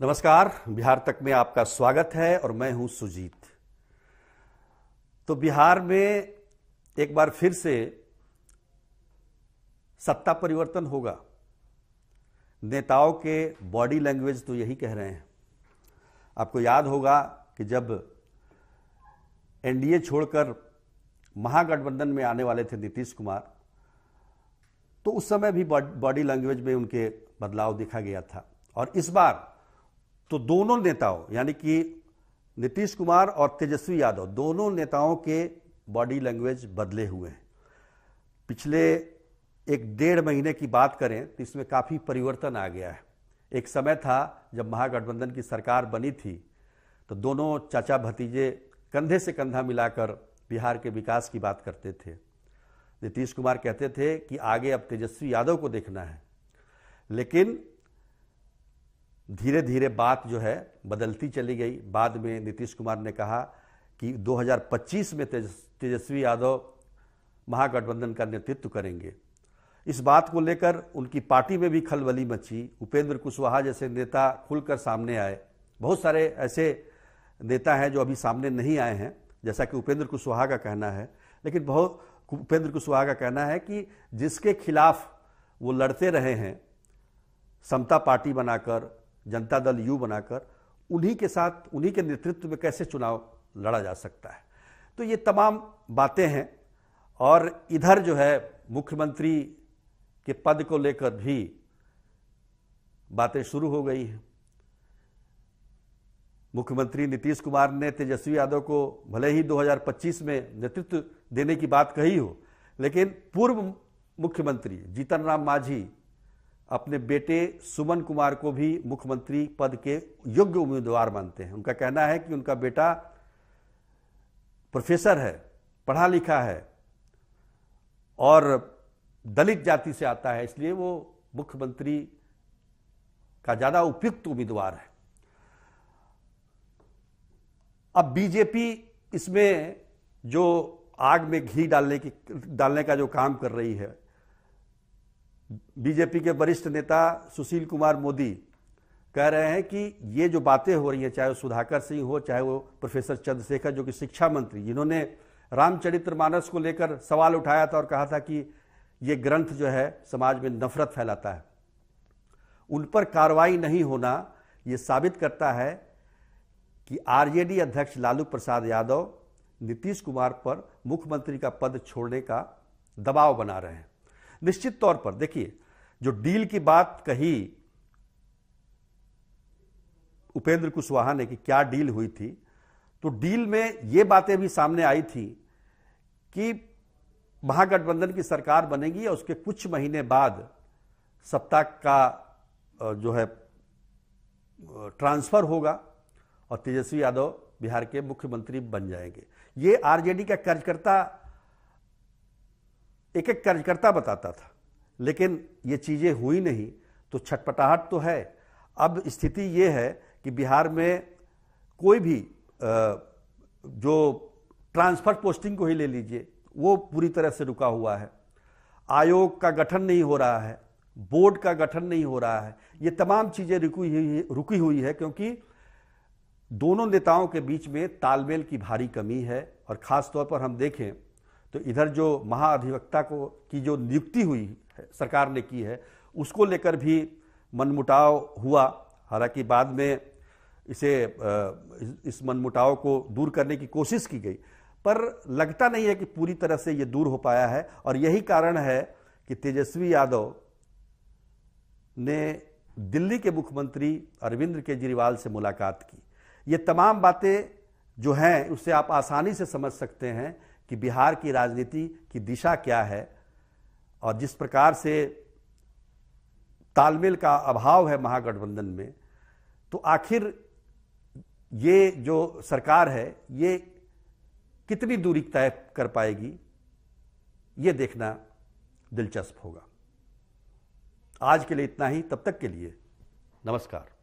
नमस्कार बिहार तक में आपका स्वागत है और मैं हूं सुजीत तो बिहार में एक बार फिर से सत्ता परिवर्तन होगा नेताओं के बॉडी लैंग्वेज तो यही कह रहे हैं आपको याद होगा कि जब एनडीए छोड़कर महागठबंधन में आने वाले थे नीतीश कुमार तो उस समय भी बॉडी लैंग्वेज में उनके बदलाव देखा गया था और इस बार तो दोनों नेताओं यानी कि नीतीश कुमार और तेजस्वी यादव दोनों नेताओं के बॉडी लैंग्वेज बदले हुए हैं पिछले एक डेढ़ महीने की बात करें तो इसमें काफ़ी परिवर्तन आ गया है एक समय था जब महागठबंधन की सरकार बनी थी तो दोनों चाचा भतीजे कंधे से कंधा मिलाकर बिहार के विकास की बात करते थे नीतीश कुमार कहते थे कि आगे अब तेजस्वी यादव को देखना है लेकिन धीरे धीरे बात जो है बदलती चली गई बाद में नीतीश कुमार ने कहा कि 2025 में तेजस्वी यादव महागठबंधन का नेतृत्व करेंगे इस बात को लेकर उनकी पार्टी में भी खलबली मची उपेंद्र कुशवाहा जैसे नेता खुलकर सामने आए बहुत सारे ऐसे नेता हैं जो अभी सामने नहीं आए हैं जैसा कि उपेंद्र कुशवाहा का कहना है लेकिन बहुत उपेंद्र कुशवाहा का कहना है कि जिसके खिलाफ वो लड़ते रहे हैं समता पार्टी बनाकर जनता दल यू बनाकर उन्हीं के साथ उन्हीं के नेतृत्व में कैसे चुनाव लड़ा जा सकता है तो ये तमाम बातें हैं और इधर जो है मुख्यमंत्री के पद को लेकर भी बातें शुरू हो गई हैं मुख्यमंत्री नीतीश कुमार ने तेजस्वी यादव को भले ही 2025 में नेतृत्व देने की बात कही हो लेकिन पूर्व मुख्यमंत्री जीतन राम मांझी अपने बेटे सुमन कुमार को भी मुख्यमंत्री पद के योग्य उम्मीदवार मानते हैं उनका कहना है कि उनका बेटा प्रोफेसर है पढ़ा लिखा है और दलित जाति से आता है इसलिए वो मुख्यमंत्री का ज़्यादा उपयुक्त उम्मीदवार है अब बीजेपी इसमें जो आग में घी डालने की डालने का जो काम कर रही है बीजेपी के वरिष्ठ नेता सुशील कुमार मोदी कह रहे हैं कि ये जो बातें हो रही हैं चाहे वो सुधाकर सिंह हो चाहे वो प्रोफेसर चंद्रशेखर जो कि शिक्षा मंत्री जिन्होंने रामचरित्र मानस को लेकर सवाल उठाया था और कहा था कि ये ग्रंथ जो है समाज में नफरत फैलाता है उन पर कार्रवाई नहीं होना ये साबित करता है कि आरजेडी अध्यक्ष लालू प्रसाद यादव नीतीश कुमार पर मुख्यमंत्री का पद छोड़ने का दबाव बना रहे हैं निश्चित तौर पर देखिए जो डील की बात कही उपेंद्र कुशवाहा ने कि क्या डील हुई थी तो डील में ये बातें भी सामने आई थी कि महागठबंधन की सरकार बनेगी और उसके कुछ महीने बाद सत्ता का जो है ट्रांसफर होगा और तेजस्वी यादव बिहार के मुख्यमंत्री बन जाएंगे ये आरजेडी का कार्यकर्ता एक एक कार्यकर्ता बताता था लेकिन ये चीज़ें हुई नहीं तो छटपटाहट तो है अब स्थिति ये है कि बिहार में कोई भी जो ट्रांसफ़र पोस्टिंग को ही ले लीजिए वो पूरी तरह से रुका हुआ है आयोग का गठन नहीं हो रहा है बोर्ड का गठन नहीं हो रहा है ये तमाम चीज़ें रुकी हुई रुकी हुई है क्योंकि दोनों नेताओं के बीच में तालमेल की भारी कमी है और ख़ास तौर पर हम देखें तो इधर जो महाअधिवक्ता को की जो नियुक्ति हुई है सरकार ने की है उसको लेकर भी मनमुटाव हुआ हालांकि बाद में इसे इस मनमुटाव को दूर करने की कोशिश की गई पर लगता नहीं है कि पूरी तरह से ये दूर हो पाया है और यही कारण है कि तेजस्वी यादव ने दिल्ली के मुख्यमंत्री अरविंद केजरीवाल से मुलाकात की ये तमाम बातें जो हैं उससे आप आसानी से समझ सकते हैं कि बिहार की राजनीति की दिशा क्या है और जिस प्रकार से तालमेल का अभाव है महागठबंधन में तो आखिर ये जो सरकार है ये कितनी दूरी तय कर पाएगी ये देखना दिलचस्प होगा आज के लिए इतना ही तब तक के लिए नमस्कार